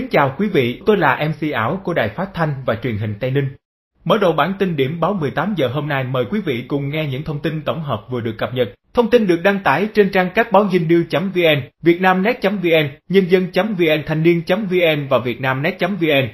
Kính chào quý vị, tôi là MC ảo của Đài Phát Thanh và Truyền hình Tây Ninh. Mở đầu bản tin điểm báo 18 giờ hôm nay mời quý vị cùng nghe những thông tin tổng hợp vừa được cập nhật. Thông tin được đăng tải trên trang các báo dinh vn vietnamnet.vn, nhân dân.vn, thanh niên.vn và vietnamnet.vn.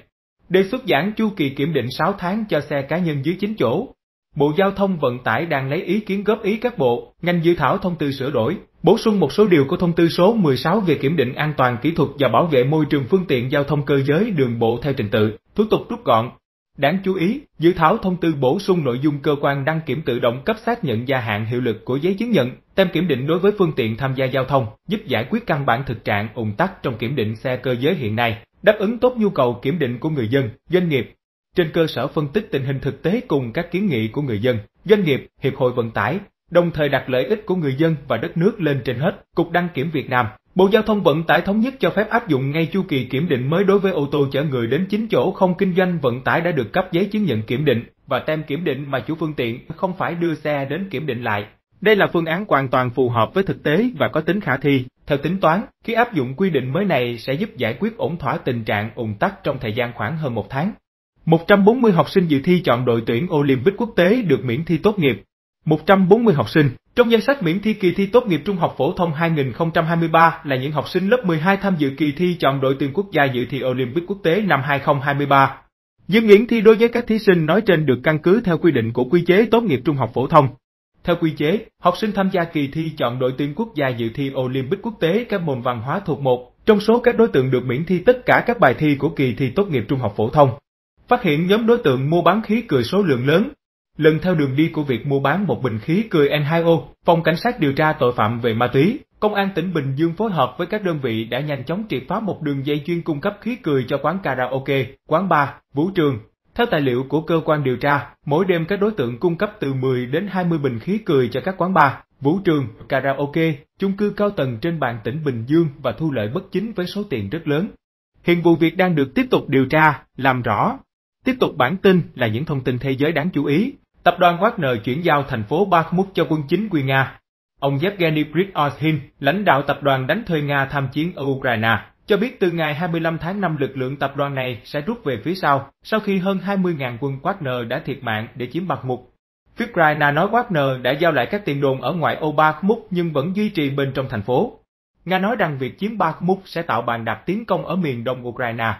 Đề xuất giãn chu kỳ kiểm định 6 tháng cho xe cá nhân dưới 9 chỗ. Bộ Giao thông Vận tải đang lấy ý kiến góp ý các bộ, ngành dự thảo thông tư sửa đổi, bổ sung một số điều của thông tư số 16 về kiểm định an toàn kỹ thuật và bảo vệ môi trường phương tiện giao thông cơ giới đường bộ theo trình tự, thủ tục rút gọn. Đáng chú ý, dự thảo thông tư bổ sung nội dung cơ quan đăng kiểm tự động cấp xác nhận gia hạn hiệu lực của giấy chứng nhận, tem kiểm định đối với phương tiện tham gia giao thông, giúp giải quyết căn bản thực trạng ủng tắc trong kiểm định xe cơ giới hiện nay, đáp ứng tốt nhu cầu kiểm định của người dân, doanh nghiệp. Trên cơ sở phân tích tình hình thực tế cùng các kiến nghị của người dân, doanh nghiệp, hiệp hội vận tải, đồng thời đặt lợi ích của người dân và đất nước lên trên hết, Cục đăng kiểm Việt Nam, Bộ Giao thông Vận tải thống nhất cho phép áp dụng ngay chu kỳ kiểm định mới đối với ô tô chở người đến 9 chỗ không kinh doanh vận tải đã được cấp giấy chứng nhận kiểm định và tem kiểm định mà chủ phương tiện không phải đưa xe đến kiểm định lại. Đây là phương án hoàn toàn phù hợp với thực tế và có tính khả thi. Theo tính toán, khi áp dụng quy định mới này sẽ giúp giải quyết ổn thỏa tình trạng ùn tắc trong thời gian khoảng hơn một tháng. 140 học sinh dự thi chọn đội tuyển Olympic quốc tế được miễn thi tốt nghiệp. 140 học sinh trong danh sách miễn thi kỳ thi tốt nghiệp trung học phổ thông 2023 là những học sinh lớp 12 tham dự kỳ thi chọn đội tuyển quốc gia dự thi Olympic quốc tế năm 2023. Dự miễn thi đối với các thí sinh nói trên được căn cứ theo quy định của quy chế tốt nghiệp trung học phổ thông. Theo quy chế, học sinh tham gia kỳ thi chọn đội tuyển quốc gia dự thi Olympic quốc tế các môn văn hóa thuộc một trong số các đối tượng được miễn thi tất cả các bài thi của kỳ thi tốt nghiệp trung học phổ thông phát hiện nhóm đối tượng mua bán khí cười số lượng lớn. Lần theo đường đi của việc mua bán một bình khí cười N2O, Phòng Cảnh sát điều tra tội phạm về ma túy, Công an tỉnh Bình Dương phối hợp với các đơn vị đã nhanh chóng triệt phá một đường dây chuyên cung cấp khí cười cho quán karaoke, quán bar, vũ trường. Theo tài liệu của cơ quan điều tra, mỗi đêm các đối tượng cung cấp từ 10 đến 20 bình khí cười cho các quán bar, vũ trường, karaoke, chung cư cao tầng trên bàn tỉnh Bình Dương và thu lợi bất chính với số tiền rất lớn. Hiện vụ việc đang được tiếp tục điều tra, làm rõ. Tiếp tục bản tin là những thông tin thế giới đáng chú ý. Tập đoàn Wagner chuyển giao thành phố Bakhmut cho quân chính quy Nga. Ông Yevgeny Prigozhin, lãnh đạo tập đoàn đánh thuê Nga tham chiến ở Ukraine, cho biết từ ngày 25 tháng 5 lực lượng tập đoàn này sẽ rút về phía sau, sau khi hơn 20.000 quân Wagner đã thiệt mạng để chiếm Bakhmut. Phía Ukraine nói Wagner đã giao lại các tiền đồn ở ngoại ô Bakhmut nhưng vẫn duy trì bên trong thành phố. Nga nói rằng việc chiếm Bakhmut sẽ tạo bàn đạp tiến công ở miền đông Ukraine,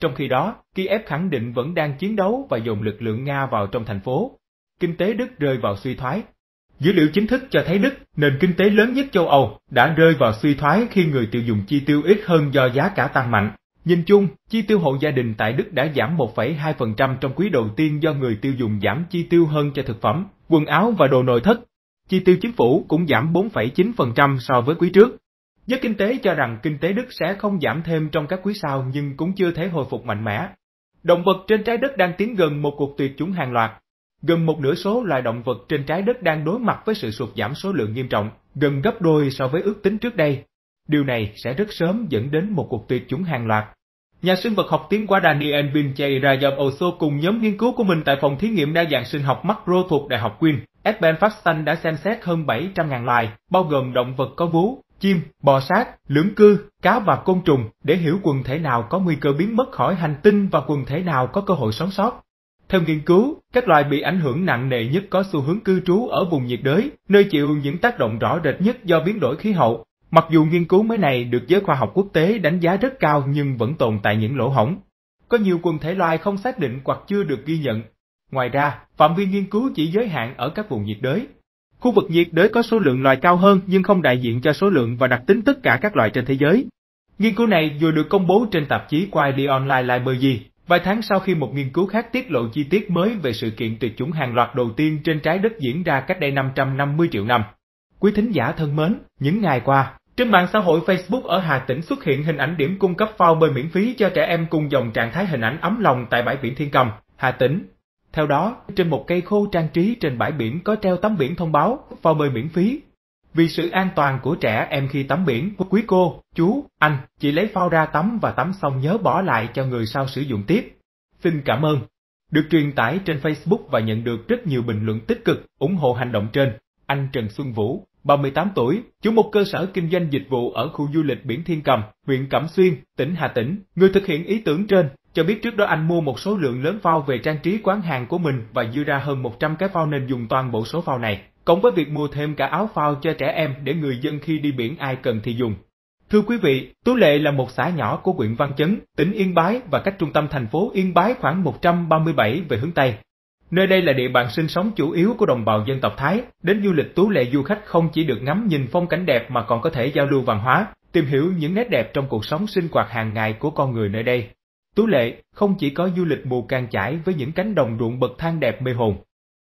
trong khi đó, Kiev khẳng định vẫn đang chiến đấu và dồn lực lượng Nga vào trong thành phố. Kinh tế Đức rơi vào suy thoái. Dữ liệu chính thức cho thấy Đức, nền kinh tế lớn nhất châu Âu, đã rơi vào suy thoái khi người tiêu dùng chi tiêu ít hơn do giá cả tăng mạnh. Nhìn chung, chi tiêu hộ gia đình tại Đức đã giảm 1,2% trong quý đầu tiên do người tiêu dùng giảm chi tiêu hơn cho thực phẩm, quần áo và đồ nội thất. Chi tiêu chính phủ cũng giảm 4,9% so với quý trước. Giới kinh tế cho rằng kinh tế Đức sẽ không giảm thêm trong các quý sau nhưng cũng chưa thể hồi phục mạnh mẽ. Động vật trên trái đất đang tiến gần một cuộc tuyệt chủng hàng loạt. Gần một nửa số loài động vật trên trái đất đang đối mặt với sự sụt giảm số lượng nghiêm trọng, gần gấp đôi so với ước tính trước đây. Điều này sẽ rất sớm dẫn đến một cuộc tuyệt chủng hàng loạt. Nhà sinh vật học tiến hóa Daniel Vincey Rajamoso cùng nhóm nghiên cứu của mình tại phòng thí nghiệm đa dạng sinh học Macro thuộc Đại học Queen, Edben Fastan đã xem xét hơn 700.000 loài, bao gồm động vật có vú, chim, bò sát, lưỡng cư, cá và côn trùng để hiểu quần thể nào có nguy cơ biến mất khỏi hành tinh và quần thể nào có cơ hội sống sót. Theo nghiên cứu, các loài bị ảnh hưởng nặng nề nhất có xu hướng cư trú ở vùng nhiệt đới, nơi chịu những tác động rõ rệt nhất do biến đổi khí hậu. Mặc dù nghiên cứu mới này được giới khoa học quốc tế đánh giá rất cao nhưng vẫn tồn tại những lỗ hổng. Có nhiều quần thể loài không xác định hoặc chưa được ghi nhận. Ngoài ra, phạm vi nghiên cứu chỉ giới hạn ở các vùng nhiệt đới, Khu vực nhiệt đới có số lượng loài cao hơn nhưng không đại diện cho số lượng và đặc tính tất cả các loài trên thế giới. Nghiên cứu này vừa được công bố trên tạp chí Wiley Online Library vài tháng sau khi một nghiên cứu khác tiết lộ chi tiết mới về sự kiện tuyệt chủng hàng loạt đầu tiên trên trái đất diễn ra cách đây 550 triệu năm. Quý thính giả thân mến, những ngày qua, trên mạng xã hội Facebook ở Hà Tĩnh xuất hiện hình ảnh điểm cung cấp phao bơi miễn phí cho trẻ em cùng dòng trạng thái hình ảnh ấm lòng tại bãi biển Thiên Cầm, Hà Tĩnh, theo đó, trên một cây khô trang trí trên bãi biển có treo tấm biển thông báo, phao bơi miễn phí. Vì sự an toàn của trẻ em khi tắm biển, quý cô, chú, anh, chị lấy phao ra tắm và tắm xong nhớ bỏ lại cho người sau sử dụng tiếp. Xin cảm ơn. Được truyền tải trên Facebook và nhận được rất nhiều bình luận tích cực, ủng hộ hành động trên. Anh Trần Xuân Vũ 38 tuổi, chủ một cơ sở kinh doanh dịch vụ ở khu du lịch biển Thiên Cầm, huyện Cẩm Xuyên, tỉnh Hà Tĩnh. Người thực hiện ý tưởng trên cho biết trước đó anh mua một số lượng lớn phao về trang trí quán hàng của mình và dư ra hơn 100 cái phao nên dùng toàn bộ số phao này, cộng với việc mua thêm cả áo phao cho trẻ em để người dân khi đi biển ai cần thì dùng. Thưa quý vị, Tú Lệ là một xã nhỏ của huyện Văn Chấn, tỉnh Yên Bái và cách trung tâm thành phố Yên Bái khoảng 137 về hướng Tây. Nơi đây là địa bàn sinh sống chủ yếu của đồng bào dân tộc Thái, đến du lịch tú lệ du khách không chỉ được ngắm nhìn phong cảnh đẹp mà còn có thể giao lưu văn hóa, tìm hiểu những nét đẹp trong cuộc sống sinh hoạt hàng ngày của con người nơi đây. Tú lệ không chỉ có du lịch mù càng chải với những cánh đồng ruộng bậc thang đẹp mê hồn,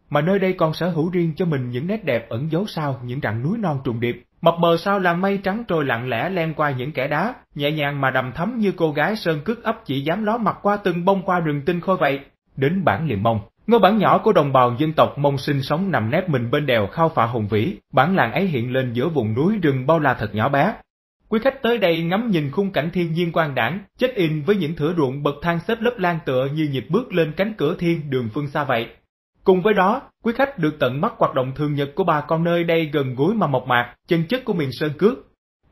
mà nơi đây còn sở hữu riêng cho mình những nét đẹp ẩn giấu sau những rặng núi non trùng điệp, mặt bờ sao làn mây trắng trôi lặng lẽ len qua những kẻ đá, nhẹ nhàng mà đầm thấm như cô gái sơn cước ấp chỉ dám ló mặt qua từng bông qua rừng tinh khôi vậy. Đến bản liền mông, Ngôi bản nhỏ của đồng bào dân tộc Mông sinh sống nằm nép mình bên đèo khao phạ hùng vĩ, bản làng ấy hiện lên giữa vùng núi rừng bao la thật nhỏ bé. Quý khách tới đây ngắm nhìn khung cảnh thiên nhiên quang đảng, chết in với những thửa ruộng bậc thang xếp lớp lan tựa như nhịp bước lên cánh cửa thiên đường phương xa vậy. Cùng với đó, quý khách được tận mắt hoạt động thường nhật của bà con nơi đây gần gũi mà mộc mạc, chân chất của miền sơn cước.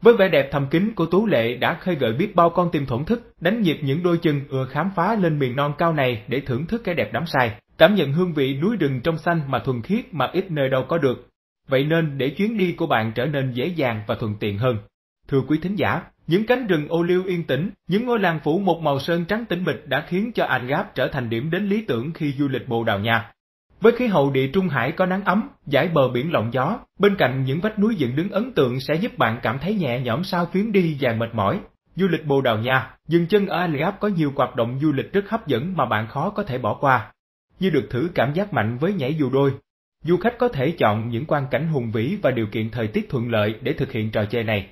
Với vẻ đẹp thầm kín của Tú Lệ đã khơi gợi biết bao con tim thổn thức, đánh nhịp những đôi chân ưa khám phá lên miền non cao này để thưởng thức cái đẹp đắm say cảm nhận hương vị núi rừng trong xanh mà thuần khiết mà ít nơi đâu có được. Vậy nên để chuyến đi của bạn trở nên dễ dàng và thuận tiện hơn. Thưa quý thính giả, những cánh rừng ô liu yên tĩnh, những ngôi làng phủ một màu sơn trắng tĩnh mịch đã khiến cho Agap trở thành điểm đến lý tưởng khi du lịch Bồ Đào Nha. Với khí hậu địa trung hải có nắng ấm, dải bờ biển lộng gió, bên cạnh những vách núi dựng đứng ấn tượng sẽ giúp bạn cảm thấy nhẹ nhõm sau chuyến đi dài mệt mỏi. Du lịch Bồ Đào Nha, dừng chân ở Agap có nhiều hoạt động du lịch rất hấp dẫn mà bạn khó có thể bỏ qua như được thử cảm giác mạnh với nhảy dù đôi. Du khách có thể chọn những quan cảnh hùng vĩ và điều kiện thời tiết thuận lợi để thực hiện trò chơi này.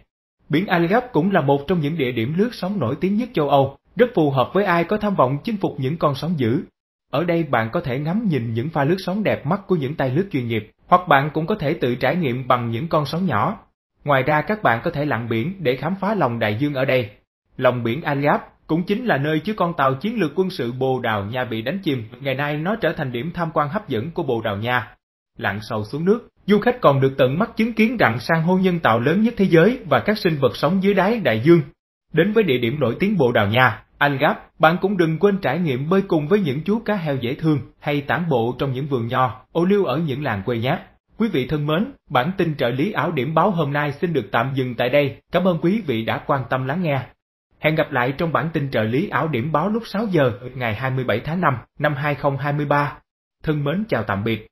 Biển Algarve cũng là một trong những địa điểm lướt sóng nổi tiếng nhất châu Âu, rất phù hợp với ai có tham vọng chinh phục những con sóng dữ. Ở đây bạn có thể ngắm nhìn những pha lướt sóng đẹp mắt của những tay lướt chuyên nghiệp, hoặc bạn cũng có thể tự trải nghiệm bằng những con sóng nhỏ. Ngoài ra các bạn có thể lặn biển để khám phá lòng đại dương ở đây. Lòng biển Algarve cũng chính là nơi chứa con tàu chiến lược quân sự Bồ Đào Nha bị đánh chìm, ngày nay nó trở thành điểm tham quan hấp dẫn của Bồ Đào Nha. Lặn sâu xuống nước, du khách còn được tận mắt chứng kiến rặng san hô nhân tạo lớn nhất thế giới và các sinh vật sống dưới đáy đại dương. Đến với địa điểm nổi tiếng Bồ Đào Nha, Anh Gáp, bạn cũng đừng quên trải nghiệm bơi cùng với những chú cá heo dễ thương hay tản bộ trong những vườn nho, ô liu ở những làng quê nhát. Quý vị thân mến, bản tin trợ lý ảo điểm báo hôm nay xin được tạm dừng tại đây. Cảm ơn quý vị đã quan tâm lắng nghe. Hẹn gặp lại trong bản tin trợ lý ảo điểm báo lúc 6 giờ ngày 27 tháng 5 năm 2023. Thân mến chào tạm biệt.